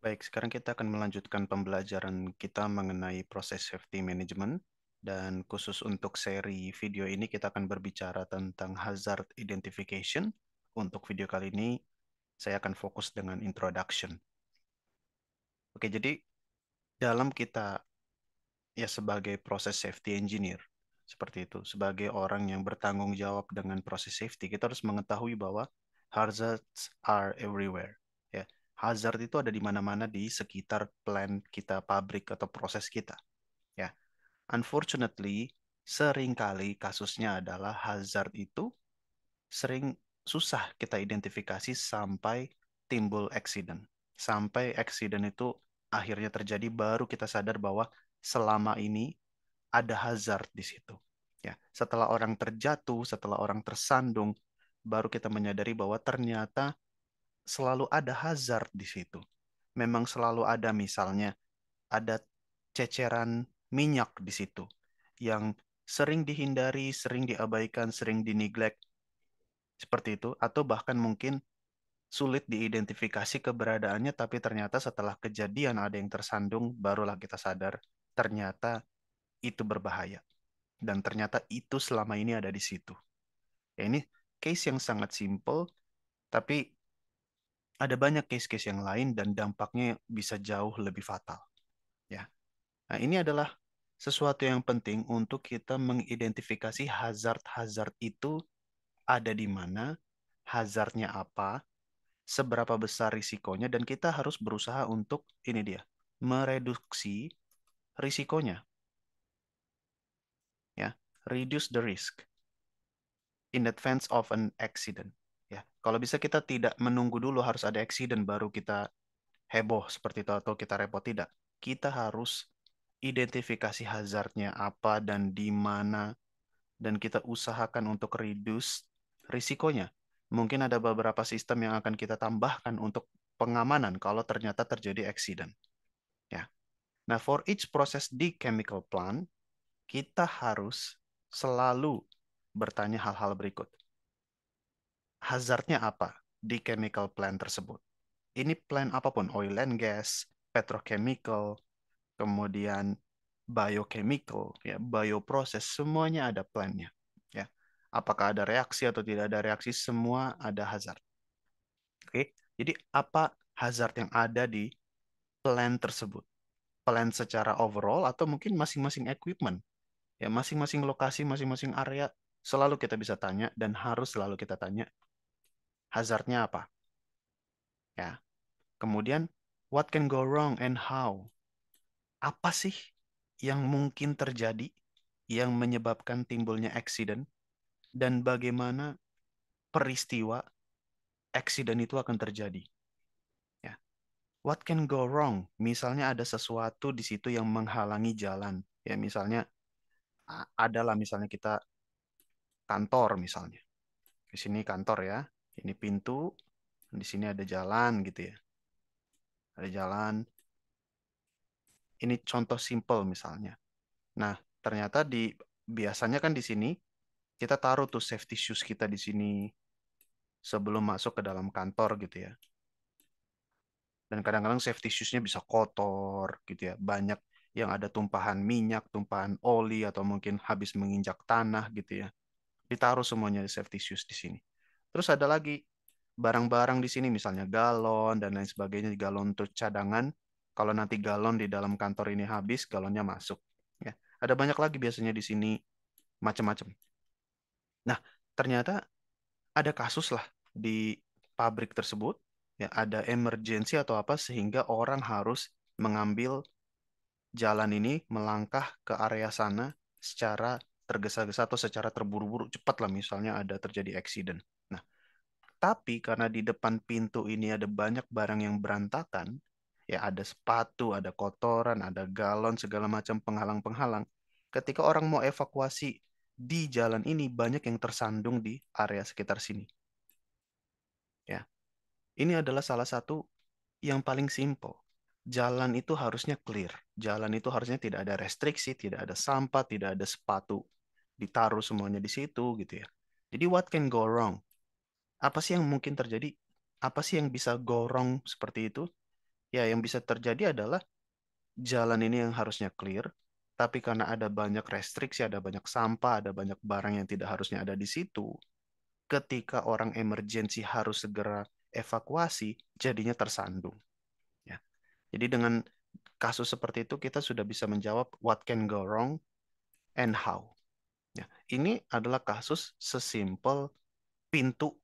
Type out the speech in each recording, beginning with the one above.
Baik, sekarang kita akan melanjutkan pembelajaran kita mengenai proses safety management. Dan khusus untuk seri video ini kita akan berbicara tentang hazard identification. Untuk video kali ini saya akan fokus dengan introduction. Oke, jadi dalam kita ya sebagai proses safety engineer seperti itu, sebagai orang yang bertanggung jawab dengan proses safety, kita harus mengetahui bahwa hazards are everywhere hazard itu ada di mana-mana di sekitar plan kita, pabrik atau proses kita. Ya. Unfortunately, seringkali kasusnya adalah hazard itu sering susah kita identifikasi sampai timbul accident. Sampai accident itu akhirnya terjadi baru kita sadar bahwa selama ini ada hazard di situ. Ya, setelah orang terjatuh, setelah orang tersandung, baru kita menyadari bahwa ternyata selalu ada hazard di situ. Memang selalu ada misalnya ada ceceran minyak di situ yang sering dihindari, sering diabaikan, sering diniglek seperti itu atau bahkan mungkin sulit diidentifikasi keberadaannya tapi ternyata setelah kejadian ada yang tersandung barulah kita sadar ternyata itu berbahaya dan ternyata itu selama ini ada di situ. Ya, ini case yang sangat simple tapi ada banyak case-case yang lain dan dampaknya bisa jauh lebih fatal. Ya. Nah, ini adalah sesuatu yang penting untuk kita mengidentifikasi hazard-hazard itu ada di mana, hazardnya apa, seberapa besar risikonya, dan kita harus berusaha untuk, ini dia, mereduksi risikonya. Ya, reduce the risk in advance of an accident. Ya, kalau bisa kita tidak menunggu dulu harus ada accident baru kita heboh seperti itu atau kita repot tidak. Kita harus identifikasi hazardnya apa dan di mana dan kita usahakan untuk reduce risikonya. Mungkin ada beberapa sistem yang akan kita tambahkan untuk pengamanan kalau ternyata terjadi accident. Ya. Nah, for each proses di chemical plant, kita harus selalu bertanya hal-hal berikut hazardnya apa di chemical plant tersebut. Ini plant apapun, oil and gas, petrochemical, kemudian biochemical, ya, bioproses, semuanya ada plannya. Ya. Apakah ada reaksi atau tidak ada reaksi, semua ada hazard. Oke, jadi apa hazard yang ada di plan tersebut? Plan secara overall atau mungkin masing-masing equipment? Ya, masing-masing lokasi, masing-masing area selalu kita bisa tanya dan harus selalu kita tanya hazardnya apa. Ya. Kemudian what can go wrong and how? Apa sih yang mungkin terjadi yang menyebabkan timbulnya accident dan bagaimana peristiwa accident itu akan terjadi. Ya. What can go wrong? Misalnya ada sesuatu di situ yang menghalangi jalan. Ya, misalnya adalah misalnya kita kantor misalnya. Di sini kantor ya. Ini pintu, di sini ada jalan gitu ya. Ada jalan. Ini contoh simple misalnya. Nah, ternyata di biasanya kan di sini kita taruh tuh safety shoes kita di sini sebelum masuk ke dalam kantor gitu ya. Dan kadang-kadang safety shoes-nya bisa kotor gitu ya. Banyak yang ada tumpahan minyak, tumpahan oli atau mungkin habis menginjak tanah gitu ya. Ditaruh semuanya di safety shoes di sini. Terus ada lagi barang-barang di sini misalnya galon dan lain sebagainya, di galon untuk cadangan. Kalau nanti galon di dalam kantor ini habis, galonnya masuk. Ya. Ada banyak lagi biasanya di sini macam-macam. Nah, ternyata ada kasus lah di pabrik tersebut, ya ada emergensi atau apa sehingga orang harus mengambil jalan ini melangkah ke area sana secara tergesa-gesa atau secara terburu-buru cepat lah misalnya ada terjadi accident. Tapi karena di depan pintu ini ada banyak barang yang berantakan, ya ada sepatu, ada kotoran, ada galon, segala macam penghalang-penghalang. Ketika orang mau evakuasi di jalan ini banyak yang tersandung di area sekitar sini. Ya. Ini adalah salah satu yang paling simple. Jalan itu harusnya clear. Jalan itu harusnya tidak ada restriksi, tidak ada sampah, tidak ada sepatu ditaruh semuanya di situ gitu ya. Jadi what can go wrong? apa sih yang mungkin terjadi? Apa sih yang bisa gorong seperti itu? Ya, yang bisa terjadi adalah jalan ini yang harusnya clear, tapi karena ada banyak restriksi, ada banyak sampah, ada banyak barang yang tidak harusnya ada di situ, ketika orang emergensi harus segera evakuasi, jadinya tersandung. Ya. Jadi dengan kasus seperti itu kita sudah bisa menjawab what can go wrong and how. Ya. Ini adalah kasus sesimpel pintu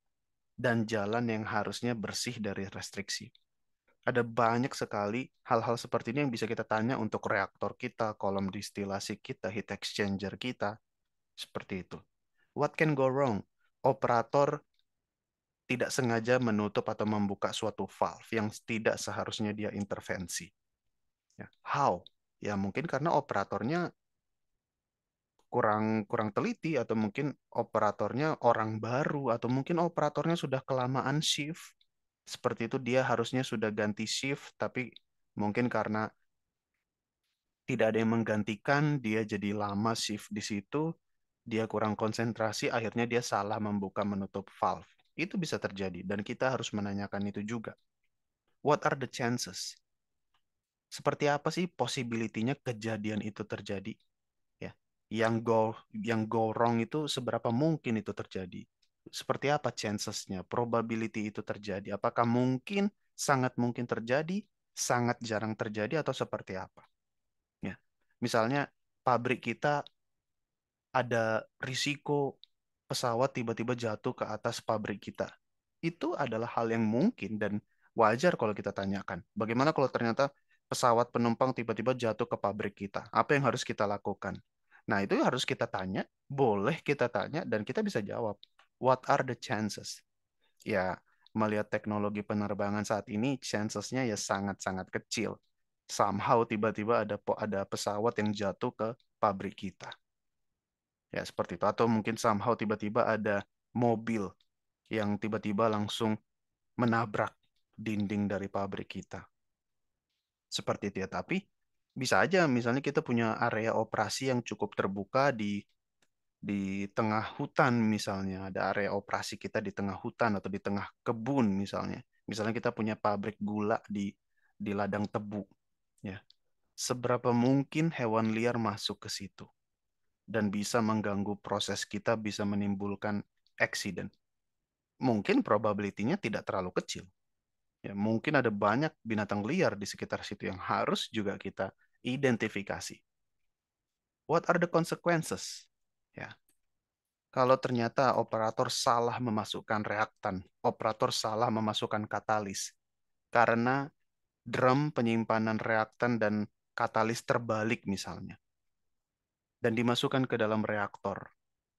dan jalan yang harusnya bersih dari restriksi. Ada banyak sekali hal-hal seperti ini yang bisa kita tanya untuk reaktor kita, kolom distilasi kita, heat exchanger kita. Seperti itu. What can go wrong? Operator tidak sengaja menutup atau membuka suatu valve yang tidak seharusnya dia intervensi. Ya, how? Ya mungkin karena operatornya kurang kurang teliti atau mungkin operatornya orang baru atau mungkin operatornya sudah kelamaan shift. Seperti itu dia harusnya sudah ganti shift tapi mungkin karena tidak ada yang menggantikan, dia jadi lama shift di situ, dia kurang konsentrasi, akhirnya dia salah membuka menutup valve. Itu bisa terjadi dan kita harus menanyakan itu juga. What are the chances? Seperti apa sih possibility-nya kejadian itu terjadi? yang go yang go wrong itu seberapa mungkin itu terjadi? Seperti apa chancesnya, probability itu terjadi? Apakah mungkin, sangat mungkin terjadi, sangat jarang terjadi atau seperti apa? Ya, misalnya pabrik kita ada risiko pesawat tiba-tiba jatuh ke atas pabrik kita. Itu adalah hal yang mungkin dan wajar kalau kita tanyakan. Bagaimana kalau ternyata pesawat penumpang tiba-tiba jatuh ke pabrik kita? Apa yang harus kita lakukan? Nah, itu harus kita tanya, boleh kita tanya dan kita bisa jawab. What are the chances? Ya, melihat teknologi penerbangan saat ini chances-nya ya sangat-sangat kecil. Somehow tiba-tiba ada ada pesawat yang jatuh ke pabrik kita. Ya, seperti itu atau mungkin somehow tiba-tiba ada mobil yang tiba-tiba langsung menabrak dinding dari pabrik kita. Seperti itu ya, tapi bisa aja misalnya kita punya area operasi yang cukup terbuka di di tengah hutan misalnya ada area operasi kita di tengah hutan atau di tengah kebun misalnya misalnya kita punya pabrik gula di di ladang tebu ya seberapa mungkin hewan liar masuk ke situ dan bisa mengganggu proses kita bisa menimbulkan accident mungkin probability-nya tidak terlalu kecil ya mungkin ada banyak binatang liar di sekitar situ yang harus juga kita identifikasi. What are the consequences? Ya. Kalau ternyata operator salah memasukkan reaktan, operator salah memasukkan katalis karena drum penyimpanan reaktan dan katalis terbalik misalnya. Dan dimasukkan ke dalam reaktor.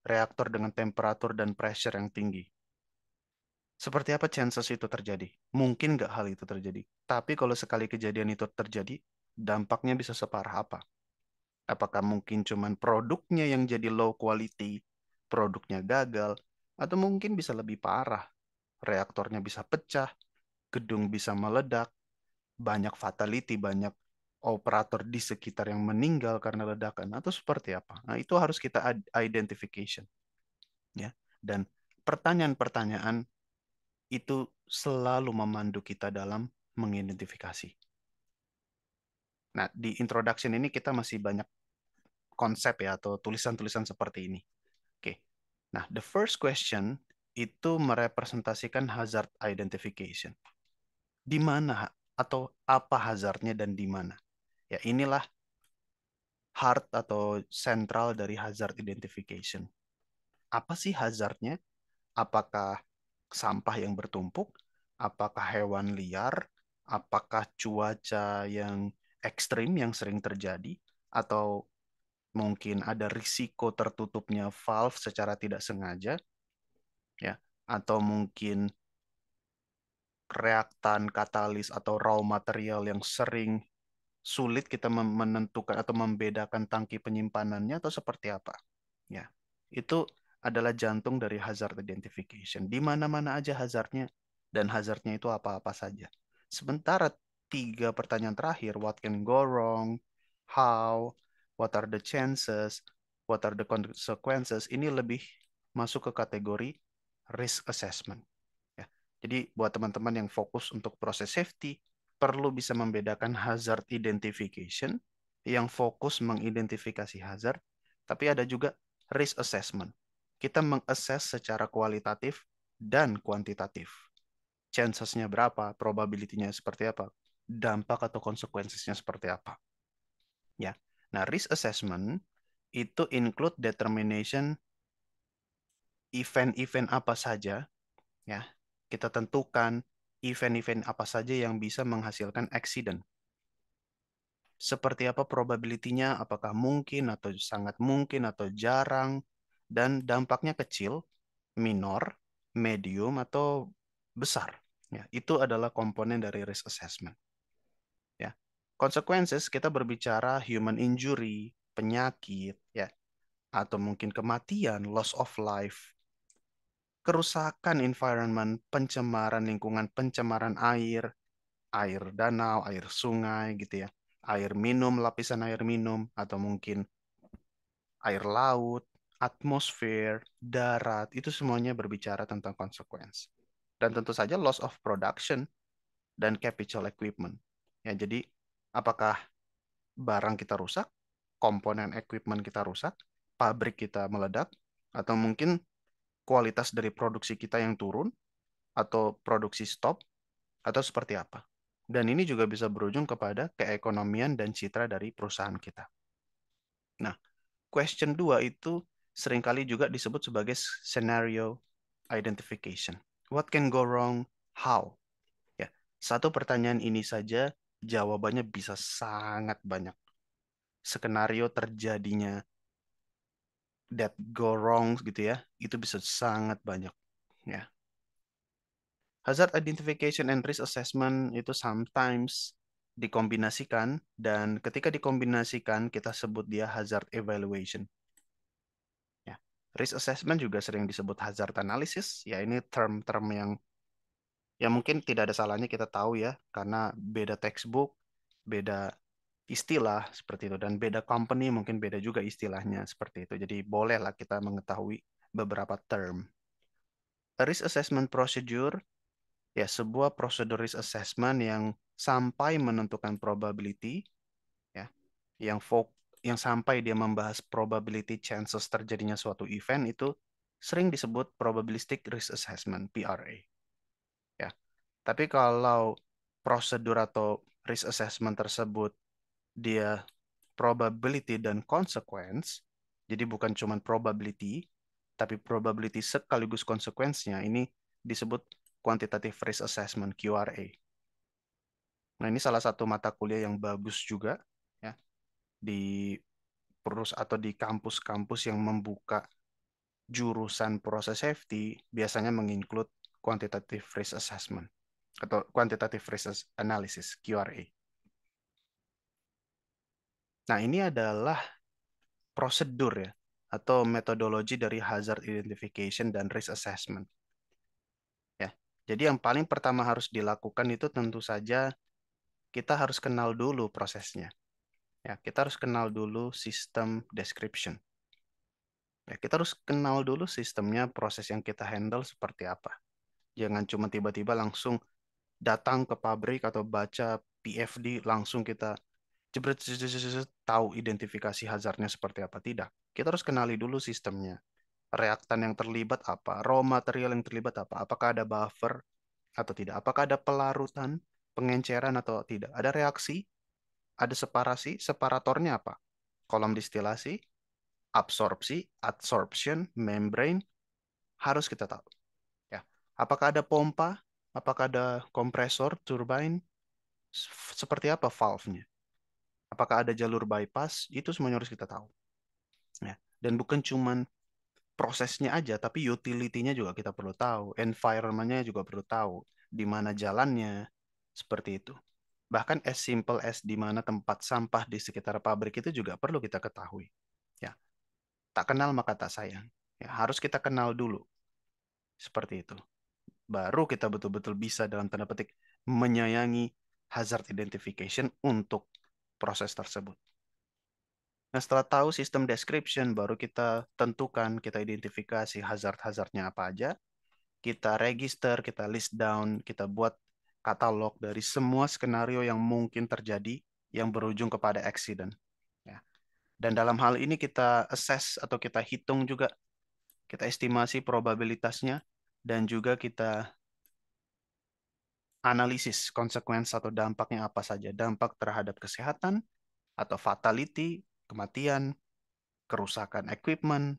Reaktor dengan temperatur dan pressure yang tinggi. Seperti apa chances itu terjadi? Mungkin nggak hal itu terjadi. Tapi kalau sekali kejadian itu terjadi, dampaknya bisa separah apa? Apakah mungkin cuman produknya yang jadi low quality, produknya gagal, atau mungkin bisa lebih parah? Reaktornya bisa pecah, gedung bisa meledak, banyak fatality, banyak operator di sekitar yang meninggal karena ledakan atau seperti apa. Nah, itu harus kita identification. Ya. Dan pertanyaan-pertanyaan itu selalu memandu kita dalam mengidentifikasi. Nah, di introduction ini kita masih banyak konsep ya atau tulisan-tulisan seperti ini. Oke. Nah, the first question itu merepresentasikan hazard identification. Di mana atau apa hazardnya dan di mana? Ya, inilah heart atau sentral dari hazard identification. Apa sih hazardnya? Apakah sampah yang bertumpuk? Apakah hewan liar? Apakah cuaca yang ekstrim yang sering terjadi atau mungkin ada risiko tertutupnya valve secara tidak sengaja ya atau mungkin reaktan katalis atau raw material yang sering sulit kita menentukan atau membedakan tangki penyimpanannya atau seperti apa ya itu adalah jantung dari hazard identification di mana-mana aja hazardnya dan hazardnya itu apa-apa saja sementara tiga pertanyaan terakhir, what can go wrong, how, what are the chances, what are the consequences, ini lebih masuk ke kategori risk assessment. Ya. Jadi buat teman-teman yang fokus untuk proses safety, perlu bisa membedakan hazard identification, yang fokus mengidentifikasi hazard, tapi ada juga risk assessment. Kita mengakses secara kualitatif dan kuantitatif. Chances-nya berapa, probability-nya seperti apa, dampak atau konsekuensinya seperti apa. Ya. Nah, risk assessment itu include determination event-event apa saja ya. Kita tentukan event-event apa saja yang bisa menghasilkan accident. Seperti apa probability-nya, apakah mungkin atau sangat mungkin atau jarang dan dampaknya kecil, minor, medium atau besar. Ya, itu adalah komponen dari risk assessment. Consequences kita berbicara human injury, penyakit ya atau mungkin kematian, loss of life, kerusakan environment, pencemaran lingkungan, pencemaran air, air danau, air sungai gitu ya. Air minum, lapisan air minum atau mungkin air laut, atmosfer, darat, itu semuanya berbicara tentang konsekuensi. Dan tentu saja loss of production dan capital equipment. Ya, jadi Apakah barang kita rusak, komponen equipment kita rusak, pabrik kita meledak, atau mungkin kualitas dari produksi kita yang turun, atau produksi stop, atau seperti apa. Dan ini juga bisa berujung kepada keekonomian dan citra dari perusahaan kita. Nah, question 2 itu seringkali juga disebut sebagai scenario identification. What can go wrong? How? Ya, satu pertanyaan ini saja jawabannya bisa sangat banyak. Skenario terjadinya that go wrong gitu ya, itu bisa sangat banyak. Ya. Hazard identification and risk assessment itu sometimes dikombinasikan dan ketika dikombinasikan kita sebut dia hazard evaluation. Ya. Risk assessment juga sering disebut hazard analysis, ya ini term-term yang ya mungkin tidak ada salahnya kita tahu ya karena beda textbook beda istilah seperti itu dan beda company mungkin beda juga istilahnya seperti itu jadi bolehlah kita mengetahui beberapa term risk assessment procedure ya sebuah prosedur risk assessment yang sampai menentukan probability ya yang fok yang sampai dia membahas probability chances terjadinya suatu event itu sering disebut probabilistic risk assessment PRA tapi kalau prosedur atau risk assessment tersebut dia probability dan consequence, jadi bukan cuma probability, tapi probability sekaligus konsekuensinya ini disebut quantitative risk assessment QRA. Nah, ini salah satu mata kuliah yang bagus juga ya di perus atau di kampus-kampus yang membuka jurusan proses safety biasanya menginclude quantitative risk assessment atau quantitative research analysis QRA. Nah, ini adalah prosedur ya atau metodologi dari hazard identification dan risk assessment. Ya. Jadi yang paling pertama harus dilakukan itu tentu saja kita harus kenal dulu prosesnya. Ya, kita harus kenal dulu sistem description. Ya, kita harus kenal dulu sistemnya, proses yang kita handle seperti apa. Jangan cuma tiba-tiba langsung datang ke pabrik atau baca PFD langsung kita jebret tahu identifikasi hazardnya seperti apa tidak. Kita harus kenali dulu sistemnya. Reaktan yang terlibat apa, raw material yang terlibat apa, apakah ada buffer atau tidak, apakah ada pelarutan, pengenceran atau tidak, ada reaksi, ada separasi, separatornya apa? Kolom distilasi, absorpsi, adsorption, membrane harus kita tahu. Ya, apakah ada pompa? Apakah ada kompresor, turbine? Seperti apa valve-nya? Apakah ada jalur bypass? Itu semuanya harus kita tahu. Ya. Dan bukan cuman prosesnya aja, tapi utility-nya juga kita perlu tahu, environment-nya juga perlu tahu, di mana jalannya, seperti itu. Bahkan as simple as di mana tempat sampah di sekitar pabrik itu juga perlu kita ketahui. Ya. Tak kenal maka tak sayang. Ya, harus kita kenal dulu. Seperti itu baru kita betul-betul bisa dalam tanda petik menyayangi hazard identification untuk proses tersebut. Nah, setelah tahu sistem description, baru kita tentukan, kita identifikasi hazard-hazardnya apa aja, kita register, kita list down, kita buat katalog dari semua skenario yang mungkin terjadi yang berujung kepada accident. Ya. Dan dalam hal ini kita assess atau kita hitung juga, kita estimasi probabilitasnya, dan juga kita analisis konsekuensi atau dampaknya apa saja. Dampak terhadap kesehatan atau fatality, kematian, kerusakan equipment,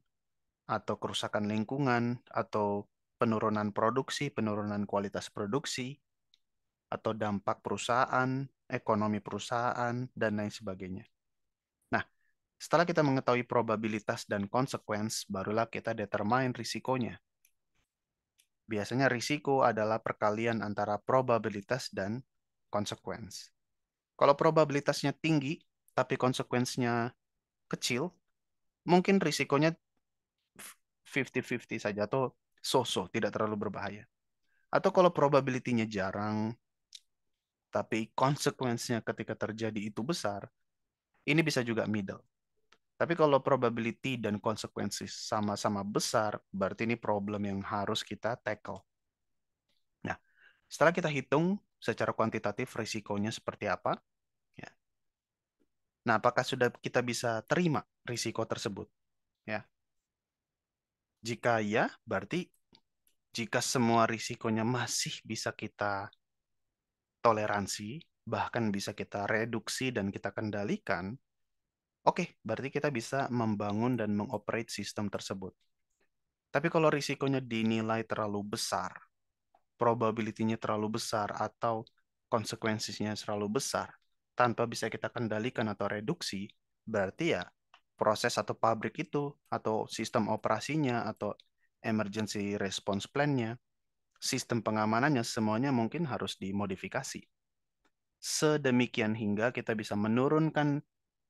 atau kerusakan lingkungan, atau penurunan produksi, penurunan kualitas produksi, atau dampak perusahaan, ekonomi perusahaan, dan lain sebagainya. Nah, setelah kita mengetahui probabilitas dan konsekuensi barulah kita determine risikonya. Biasanya risiko adalah perkalian antara probabilitas dan konsekuens. Kalau probabilitasnya tinggi, tapi konsekuensinya kecil, mungkin risikonya 50-50 saja atau so-so, tidak terlalu berbahaya. Atau kalau probabilitasnya jarang, tapi konsekuensinya ketika terjadi itu besar, ini bisa juga middle. Tapi kalau probability dan konsekuensi sama-sama besar, berarti ini problem yang harus kita tackle. Nah, setelah kita hitung secara kuantitatif risikonya seperti apa, ya. nah apakah sudah kita bisa terima risiko tersebut? Ya. Jika ya, berarti jika semua risikonya masih bisa kita toleransi, bahkan bisa kita reduksi dan kita kendalikan, Oke, berarti kita bisa membangun dan mengoperate sistem tersebut. Tapi kalau risikonya dinilai terlalu besar, probability-nya terlalu besar, atau konsekuensinya terlalu besar, tanpa bisa kita kendalikan atau reduksi, berarti ya proses atau pabrik itu, atau sistem operasinya, atau emergency response plan-nya, sistem pengamanannya, semuanya mungkin harus dimodifikasi. Sedemikian hingga kita bisa menurunkan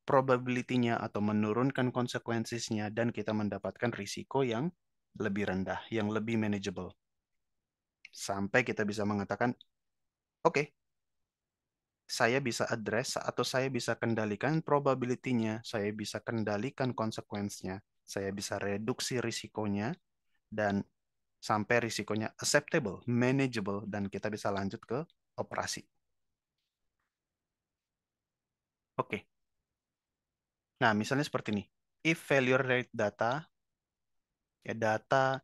probability-nya atau menurunkan konsekuensinya dan kita mendapatkan risiko yang lebih rendah, yang lebih manageable. Sampai kita bisa mengatakan, oke, okay, saya bisa address atau saya bisa kendalikan probability-nya, saya bisa kendalikan konsekuensinya, saya bisa reduksi risikonya, dan sampai risikonya acceptable, manageable, dan kita bisa lanjut ke operasi. Oke, okay. Nah, misalnya seperti ini. If failure rate data, ya data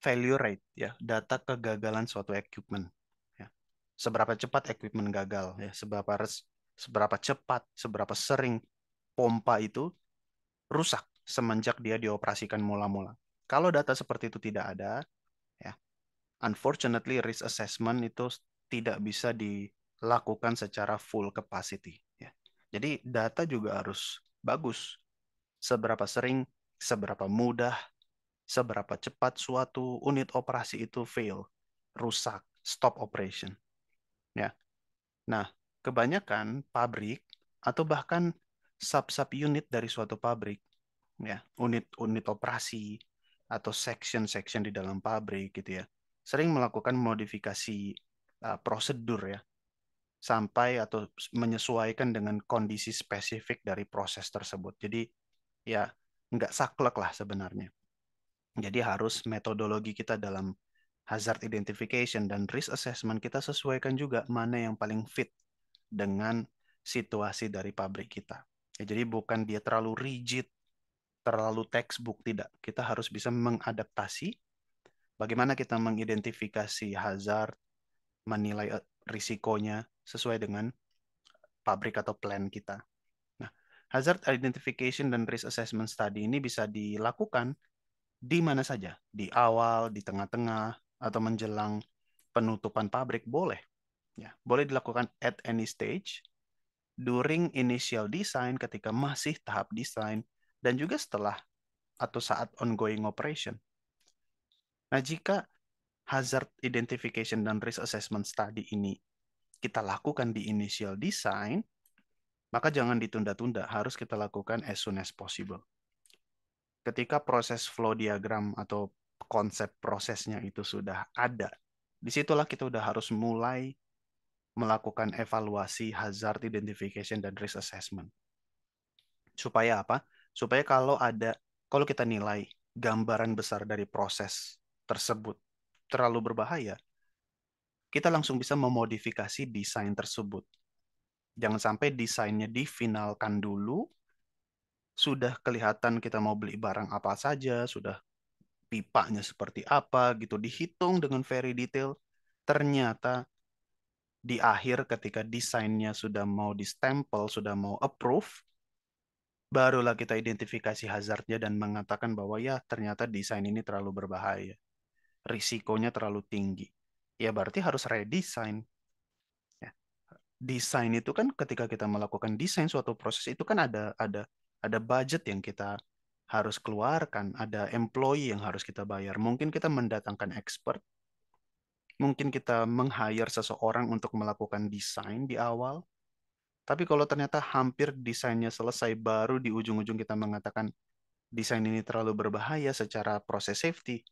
failure rate, ya data kegagalan suatu equipment. Ya. Seberapa cepat equipment gagal, ya seberapa res, seberapa cepat, seberapa sering pompa itu rusak semenjak dia dioperasikan mula-mula. Kalau data seperti itu tidak ada, ya unfortunately risk assessment itu tidak bisa dilakukan secara full capacity. Jadi data juga harus bagus. Seberapa sering, seberapa mudah, seberapa cepat suatu unit operasi itu fail, rusak, stop operation. Ya. Nah, kebanyakan pabrik atau bahkan sub-sub unit dari suatu pabrik, ya, unit-unit operasi atau section-section di dalam pabrik gitu ya, sering melakukan modifikasi uh, prosedur ya sampai atau menyesuaikan dengan kondisi spesifik dari proses tersebut. Jadi ya nggak saklek lah sebenarnya. Jadi harus metodologi kita dalam hazard identification dan risk assessment kita sesuaikan juga mana yang paling fit dengan situasi dari pabrik kita. Ya, jadi bukan dia terlalu rigid, terlalu textbook tidak. Kita harus bisa mengadaptasi bagaimana kita mengidentifikasi hazard, menilai e, risikonya, sesuai dengan pabrik atau plan kita. Nah, hazard identification dan risk assessment study ini bisa dilakukan di mana saja, di awal, di tengah-tengah, atau menjelang penutupan pabrik boleh. Ya, boleh dilakukan at any stage, during initial design ketika masih tahap desain, dan juga setelah atau saat ongoing operation. Nah, jika hazard identification dan risk assessment study ini kita lakukan di initial design, maka jangan ditunda-tunda, harus kita lakukan as soon as possible. Ketika proses flow diagram atau konsep prosesnya itu sudah ada, disitulah kita sudah harus mulai melakukan evaluasi hazard identification dan risk assessment. Supaya apa? Supaya kalau ada, kalau kita nilai gambaran besar dari proses tersebut terlalu berbahaya, kita langsung bisa memodifikasi desain tersebut. Jangan sampai desainnya difinalkan dulu, sudah kelihatan kita mau beli barang apa saja, sudah pipanya seperti apa gitu, dihitung dengan very detail. Ternyata di akhir ketika desainnya sudah mau distempel, sudah mau approve, barulah kita identifikasi hazardnya dan mengatakan bahwa ya ternyata desain ini terlalu berbahaya. Risikonya terlalu tinggi ya berarti harus redesign. Ya. Desain itu kan ketika kita melakukan desain suatu proses itu kan ada ada ada budget yang kita harus keluarkan, ada employee yang harus kita bayar. Mungkin kita mendatangkan expert, mungkin kita meng-hire seseorang untuk melakukan desain di awal. Tapi kalau ternyata hampir desainnya selesai baru di ujung-ujung kita mengatakan desain ini terlalu berbahaya secara proses safety,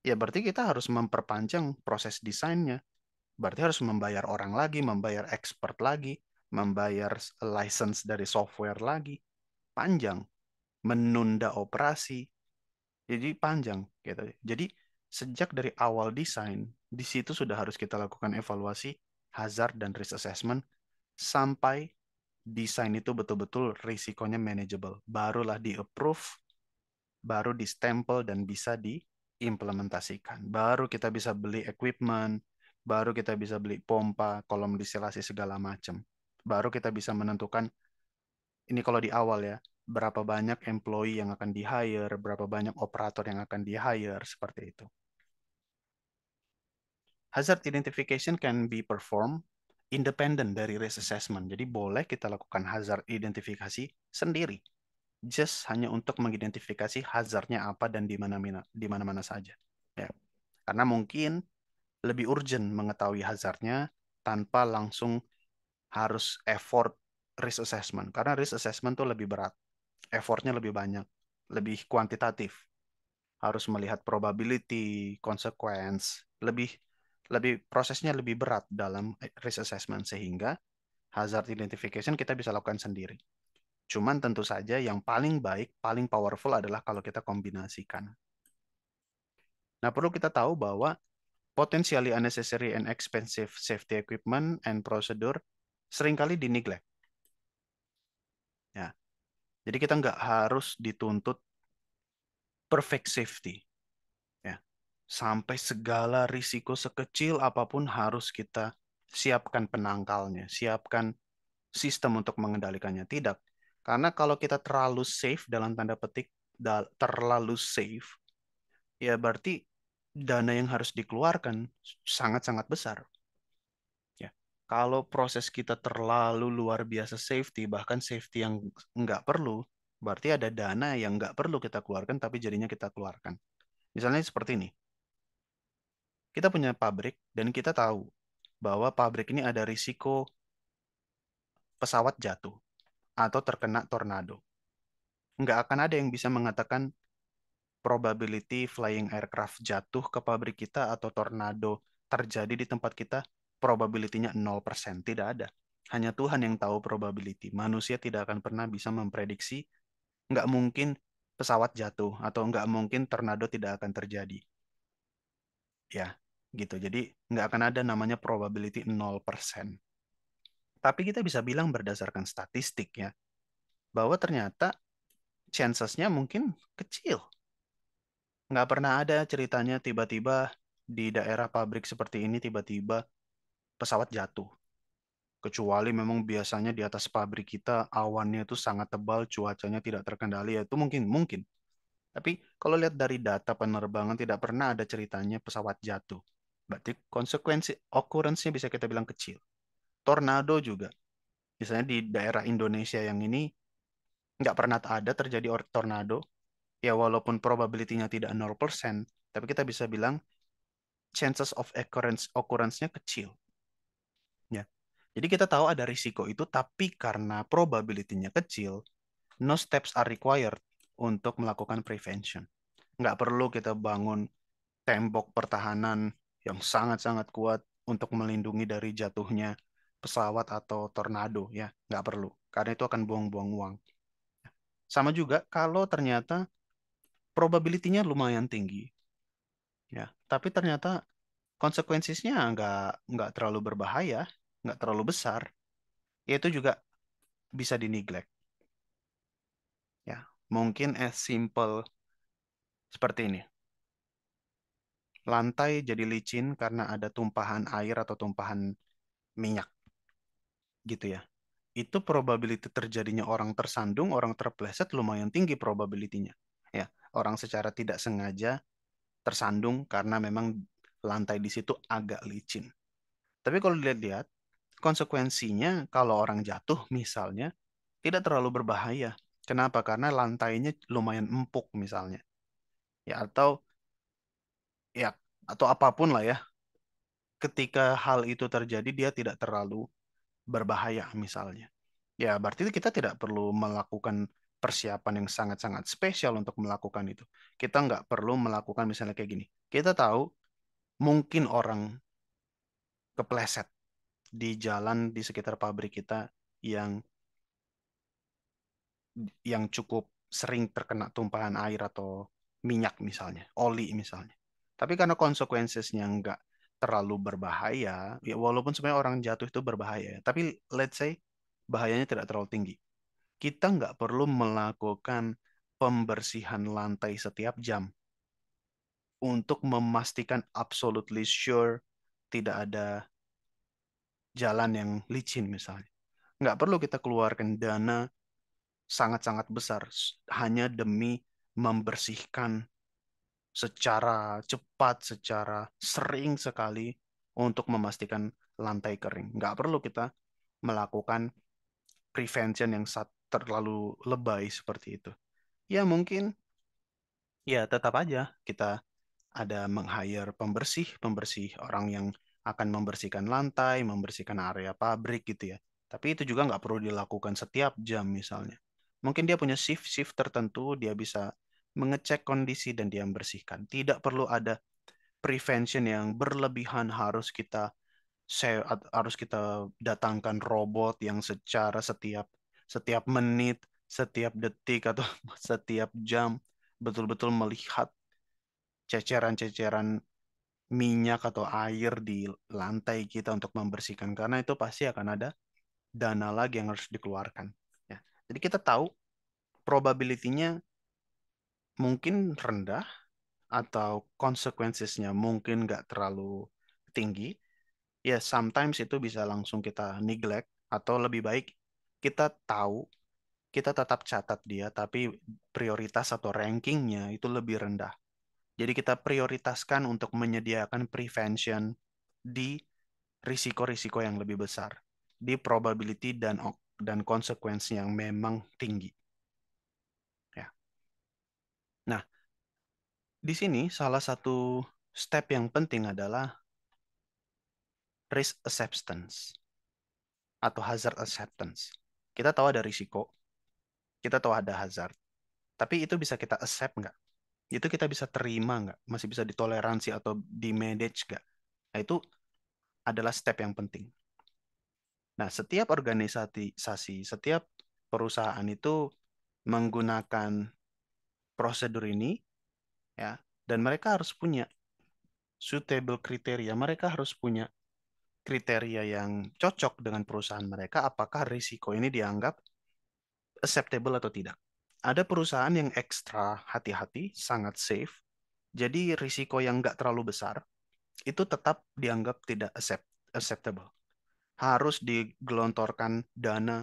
ya berarti kita harus memperpanjang proses desainnya. Berarti harus membayar orang lagi, membayar expert lagi, membayar license dari software lagi. Panjang. Menunda operasi. Jadi panjang gitu. Jadi sejak dari awal desain, di situ sudah harus kita lakukan evaluasi hazard dan risk assessment sampai desain itu betul-betul risikonya manageable. Barulah di approve, baru di stempel dan bisa di implementasikan. Baru kita bisa beli equipment, baru kita bisa beli pompa, kolom distilasi segala macam. Baru kita bisa menentukan ini kalau di awal ya, berapa banyak employee yang akan di hire, berapa banyak operator yang akan di hire seperti itu. Hazard identification can be performed independent dari risk assessment. Jadi boleh kita lakukan hazard identifikasi sendiri just hanya untuk mengidentifikasi hazardnya apa dan di mana di mana mana saja ya karena mungkin lebih urgent mengetahui hazardnya tanpa langsung harus effort risk assessment karena risk assessment tuh lebih berat effortnya lebih banyak lebih kuantitatif harus melihat probability consequence lebih lebih prosesnya lebih berat dalam risk assessment sehingga hazard identification kita bisa lakukan sendiri Cuman tentu saja yang paling baik, paling powerful adalah kalau kita kombinasikan. Nah, perlu kita tahu bahwa potentially unnecessary and expensive safety equipment and procedure seringkali diniglek. Ya. Jadi kita nggak harus dituntut perfect safety. Ya. Sampai segala risiko sekecil apapun harus kita siapkan penangkalnya, siapkan sistem untuk mengendalikannya. Tidak. Karena kalau kita terlalu safe dalam tanda petik terlalu safe, ya berarti dana yang harus dikeluarkan sangat-sangat besar. Ya, kalau proses kita terlalu luar biasa safety, bahkan safety yang nggak perlu, berarti ada dana yang nggak perlu kita keluarkan, tapi jadinya kita keluarkan. Misalnya seperti ini. Kita punya pabrik dan kita tahu bahwa pabrik ini ada risiko pesawat jatuh atau terkena tornado. Nggak akan ada yang bisa mengatakan probability flying aircraft jatuh ke pabrik kita atau tornado terjadi di tempat kita, probability-nya 0%. Tidak ada. Hanya Tuhan yang tahu probability. Manusia tidak akan pernah bisa memprediksi nggak mungkin pesawat jatuh atau nggak mungkin tornado tidak akan terjadi. Ya, gitu. Jadi nggak akan ada namanya probability 0%. Tapi kita bisa bilang berdasarkan statistik ya, bahwa ternyata chancesnya mungkin kecil. Nggak pernah ada ceritanya tiba-tiba di daerah pabrik seperti ini tiba-tiba pesawat jatuh. Kecuali memang biasanya di atas pabrik kita awannya itu sangat tebal, cuacanya tidak terkendali, ya itu mungkin, mungkin. Tapi kalau lihat dari data penerbangan tidak pernah ada ceritanya pesawat jatuh. Berarti konsekuensi occurrence-nya bisa kita bilang kecil tornado juga. Misalnya di daerah Indonesia yang ini nggak pernah ada terjadi tornado. Ya walaupun probability-nya tidak 0%, tapi kita bisa bilang chances of occurrence occurrence-nya kecil. Ya. Jadi kita tahu ada risiko itu tapi karena probability-nya kecil, no steps are required untuk melakukan prevention. Nggak perlu kita bangun tembok pertahanan yang sangat-sangat kuat untuk melindungi dari jatuhnya pesawat atau tornado ya nggak perlu karena itu akan buang-buang uang sama juga kalau ternyata probability lumayan tinggi ya tapi ternyata konsekuensinya nggak nggak terlalu berbahaya nggak terlalu besar itu juga bisa diniglect ya mungkin as simple seperti ini lantai jadi licin karena ada tumpahan air atau tumpahan minyak gitu ya itu probability terjadinya orang tersandung, orang terpleset lumayan tinggi probability Ya, orang secara tidak sengaja tersandung karena memang lantai di situ agak licin. Tapi kalau dilihat-lihat, konsekuensinya kalau orang jatuh misalnya tidak terlalu berbahaya. Kenapa? Karena lantainya lumayan empuk misalnya. Ya atau ya atau apapun lah ya. Ketika hal itu terjadi dia tidak terlalu berbahaya misalnya. Ya, berarti kita tidak perlu melakukan persiapan yang sangat-sangat spesial untuk melakukan itu. Kita nggak perlu melakukan misalnya kayak gini. Kita tahu mungkin orang kepleset di jalan di sekitar pabrik kita yang yang cukup sering terkena tumpahan air atau minyak misalnya, oli misalnya. Tapi karena konsekuensinya nggak terlalu berbahaya, ya walaupun sebenarnya orang jatuh itu berbahaya, ya, tapi let's say bahayanya tidak terlalu tinggi. Kita nggak perlu melakukan pembersihan lantai setiap jam untuk memastikan absolutely sure tidak ada jalan yang licin misalnya. Nggak perlu kita keluarkan dana sangat-sangat besar hanya demi membersihkan secara cepat, secara sering sekali untuk memastikan lantai kering. Nggak perlu kita melakukan prevention yang terlalu lebay seperti itu. Ya mungkin ya tetap aja kita ada meng-hire pembersih, pembersih orang yang akan membersihkan lantai, membersihkan area pabrik gitu ya. Tapi itu juga nggak perlu dilakukan setiap jam misalnya. Mungkin dia punya shift-shift tertentu, dia bisa mengecek kondisi dan dia membersihkan. Tidak perlu ada prevention yang berlebihan harus kita harus kita datangkan robot yang secara setiap setiap menit, setiap detik atau setiap jam betul-betul melihat ceceran-ceceran minyak atau air di lantai kita untuk membersihkan karena itu pasti akan ada dana lagi yang harus dikeluarkan ya. Jadi kita tahu probability-nya mungkin rendah atau konsekuensinya mungkin nggak terlalu tinggi, ya sometimes itu bisa langsung kita neglect atau lebih baik kita tahu kita tetap catat dia tapi prioritas atau rankingnya itu lebih rendah. Jadi kita prioritaskan untuk menyediakan prevention di risiko-risiko yang lebih besar, di probability dan dan konsekuensi yang memang tinggi. di sini salah satu step yang penting adalah risk acceptance atau hazard acceptance. Kita tahu ada risiko, kita tahu ada hazard, tapi itu bisa kita accept nggak? Itu kita bisa terima nggak? Masih bisa ditoleransi atau di manage nggak? Nah, itu adalah step yang penting. Nah, setiap organisasi, setiap perusahaan itu menggunakan prosedur ini ya dan mereka harus punya suitable kriteria mereka harus punya kriteria yang cocok dengan perusahaan mereka apakah risiko ini dianggap acceptable atau tidak ada perusahaan yang ekstra hati-hati sangat safe jadi risiko yang nggak terlalu besar itu tetap dianggap tidak accept, acceptable harus digelontorkan dana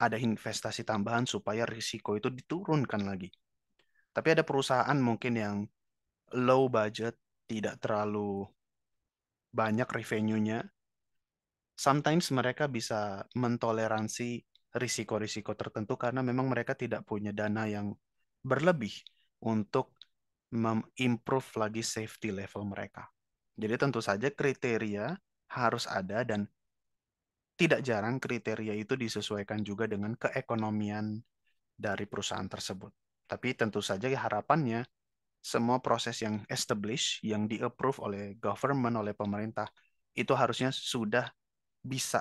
ada investasi tambahan supaya risiko itu diturunkan lagi tapi ada perusahaan mungkin yang low budget, tidak terlalu banyak revenue-nya. Sometimes mereka bisa mentoleransi risiko-risiko tertentu karena memang mereka tidak punya dana yang berlebih untuk mengimprove lagi safety level mereka. Jadi tentu saja kriteria harus ada dan tidak jarang kriteria itu disesuaikan juga dengan keekonomian dari perusahaan tersebut. Tapi tentu saja ya harapannya semua proses yang established, yang di-approve oleh government, oleh pemerintah, itu harusnya sudah bisa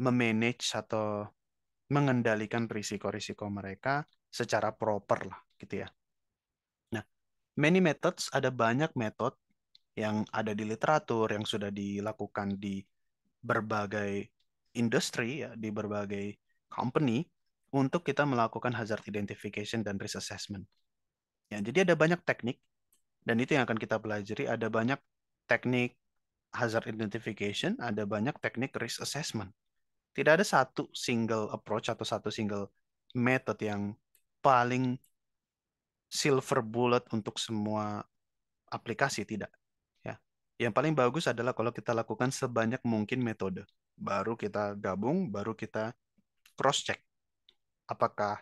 memanage atau mengendalikan risiko-risiko mereka secara proper lah gitu ya. Nah, many methods ada banyak metode yang ada di literatur yang sudah dilakukan di berbagai industri ya, di berbagai company untuk kita melakukan hazard identification dan risk assessment. Ya, jadi ada banyak teknik dan itu yang akan kita pelajari. Ada banyak teknik hazard identification, ada banyak teknik risk assessment. Tidak ada satu single approach atau satu single method yang paling silver bullet untuk semua aplikasi tidak. Ya, yang paling bagus adalah kalau kita lakukan sebanyak mungkin metode. Baru kita gabung, baru kita cross check apakah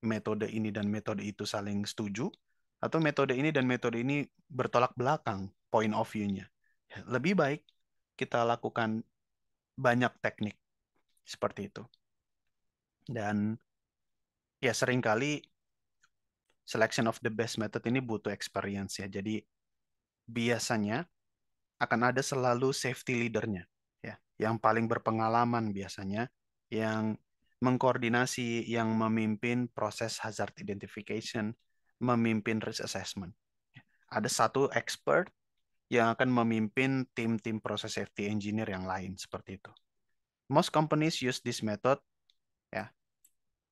metode ini dan metode itu saling setuju atau metode ini dan metode ini bertolak belakang point of view-nya. Ya, lebih baik kita lakukan banyak teknik seperti itu. Dan ya seringkali selection of the best method ini butuh experience ya. Jadi biasanya akan ada selalu safety leadernya ya, yang paling berpengalaman biasanya yang mengkoordinasi yang memimpin proses hazard identification, memimpin risk assessment. Ada satu expert yang akan memimpin tim-tim proses safety engineer yang lain seperti itu. Most companies use this method ya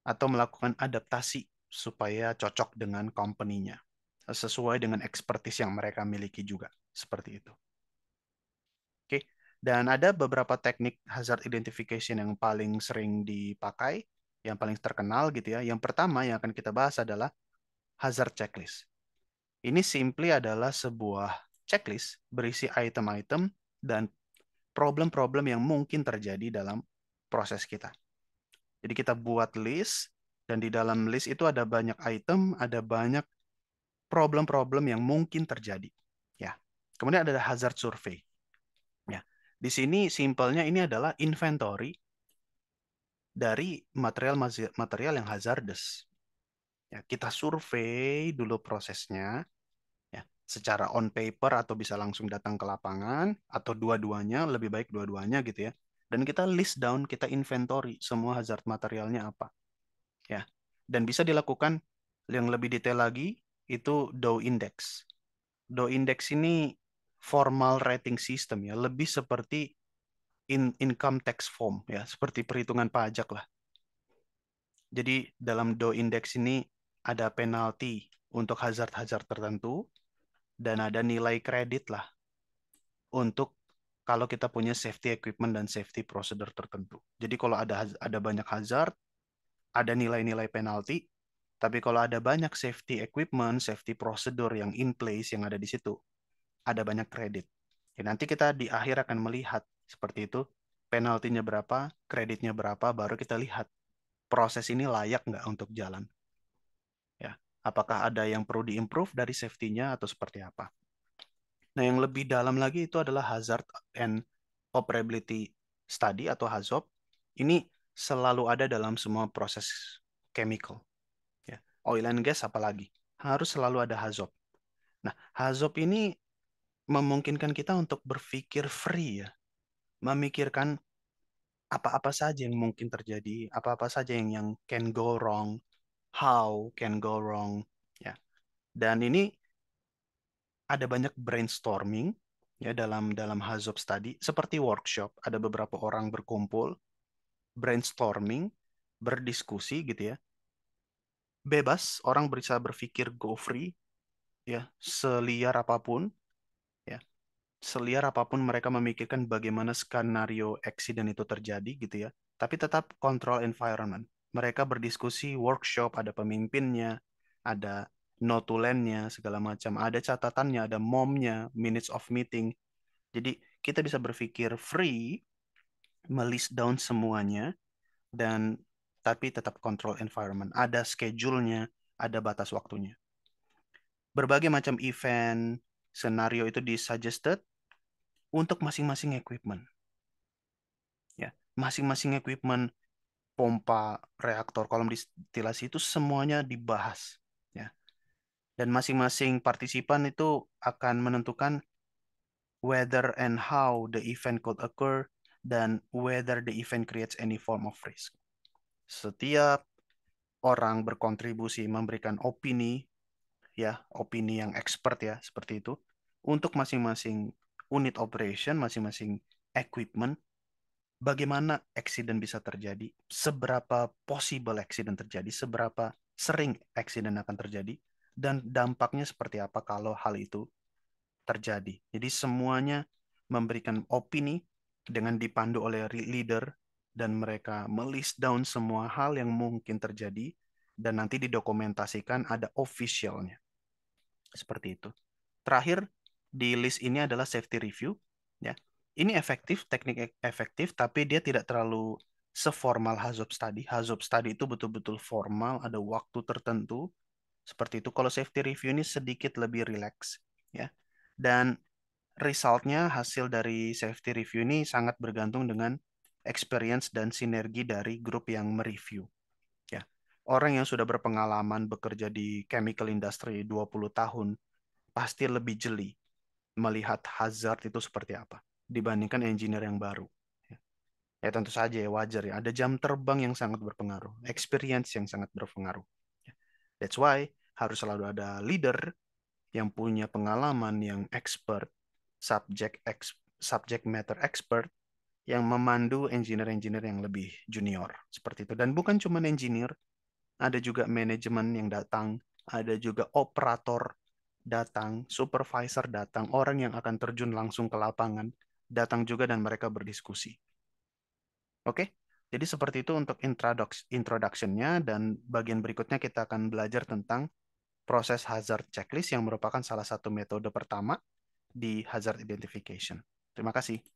atau melakukan adaptasi supaya cocok dengan company-nya sesuai dengan expertise yang mereka miliki juga seperti itu. Dan ada beberapa teknik hazard identification yang paling sering dipakai, yang paling terkenal gitu ya. Yang pertama yang akan kita bahas adalah hazard checklist. Ini simply adalah sebuah checklist berisi item-item dan problem-problem yang mungkin terjadi dalam proses kita. Jadi kita buat list dan di dalam list itu ada banyak item, ada banyak problem-problem yang mungkin terjadi. Ya. Kemudian ada hazard survey. Di sini simpelnya ini adalah inventory dari material-material yang hazardous. Ya, kita survei dulu prosesnya ya, secara on paper atau bisa langsung datang ke lapangan atau dua-duanya, lebih baik dua-duanya gitu ya. Dan kita list down, kita inventory semua hazard materialnya apa. Ya. Dan bisa dilakukan yang lebih detail lagi itu Dow index. Dow index ini formal rating system ya, lebih seperti in income tax form ya, seperti perhitungan pajak lah. Jadi dalam do Index ini ada penalti untuk hazard-hazard tertentu dan ada nilai kredit lah untuk kalau kita punya safety equipment dan safety prosedur tertentu. Jadi kalau ada ada banyak hazard, ada nilai-nilai penalti, tapi kalau ada banyak safety equipment, safety prosedur yang in place yang ada di situ, ada banyak kredit. Ya, nanti kita di akhir akan melihat seperti itu penaltinya berapa, kreditnya berapa, baru kita lihat proses ini layak nggak untuk jalan. Ya, apakah ada yang perlu diimprove dari safety-nya atau seperti apa. Nah, yang lebih dalam lagi itu adalah hazard and operability study atau HAZOP. Ini selalu ada dalam semua proses chemical. Ya, oil and gas apalagi. Harus selalu ada HAZOP. Nah, HAZOP ini memungkinkan kita untuk berpikir free ya. Memikirkan apa-apa saja yang mungkin terjadi, apa-apa saja yang yang can go wrong, how can go wrong ya. Dan ini ada banyak brainstorming ya dalam dalam hazop study seperti workshop, ada beberapa orang berkumpul brainstorming, berdiskusi gitu ya. Bebas, orang bisa berpikir go free ya, seliar apapun seliar apapun mereka memikirkan bagaimana skenario accident itu terjadi gitu ya, tapi tetap control environment. Mereka berdiskusi, workshop, ada pemimpinnya, ada notulennya, segala macam, ada catatannya, ada momnya, minutes of meeting. Jadi kita bisa berpikir free, melist down semuanya, dan tapi tetap control environment. Ada schedule-nya, ada batas waktunya. Berbagai macam event, skenario itu disuggested, untuk masing-masing equipment. Ya, masing-masing equipment pompa, reaktor, kolom distilasi itu semuanya dibahas, ya. Dan masing-masing partisipan itu akan menentukan whether and how the event could occur dan whether the event creates any form of risk. Setiap orang berkontribusi memberikan opini ya, opini yang expert ya, seperti itu untuk masing-masing unit operation, masing-masing equipment, bagaimana accident bisa terjadi, seberapa possible accident terjadi, seberapa sering accident akan terjadi, dan dampaknya seperti apa kalau hal itu terjadi. Jadi semuanya memberikan opini dengan dipandu oleh leader dan mereka melist down semua hal yang mungkin terjadi dan nanti didokumentasikan ada officialnya. Seperti itu. Terakhir, di list ini adalah safety review ya. Ini efektif, teknik e-, efektif tapi dia tidak terlalu seformal HAZOP study. HAZOP study itu betul-betul formal, ada waktu tertentu. Seperti itu. Kalau safety review ini sedikit lebih rileks, ya. Dan resultnya hasil dari safety review ini sangat bergantung dengan experience dan sinergi dari grup yang mereview. Ya. Orang yang sudah berpengalaman bekerja di chemical industry 20 tahun pasti lebih jeli melihat Hazard itu seperti apa dibandingkan engineer yang baru. Ya. ya tentu saja ya wajar ya ada jam terbang yang sangat berpengaruh, experience yang sangat berpengaruh. Ya. That's why harus selalu ada leader yang punya pengalaman yang expert, subject ex, subject matter expert yang memandu engineer-engineer yang lebih junior seperti itu. Dan bukan cuma engineer, ada juga manajemen yang datang, ada juga operator datang, supervisor datang, orang yang akan terjun langsung ke lapangan datang juga dan mereka berdiskusi. Oke? Okay? Jadi seperti itu untuk introduction-nya dan bagian berikutnya kita akan belajar tentang proses hazard checklist yang merupakan salah satu metode pertama di hazard identification. Terima kasih.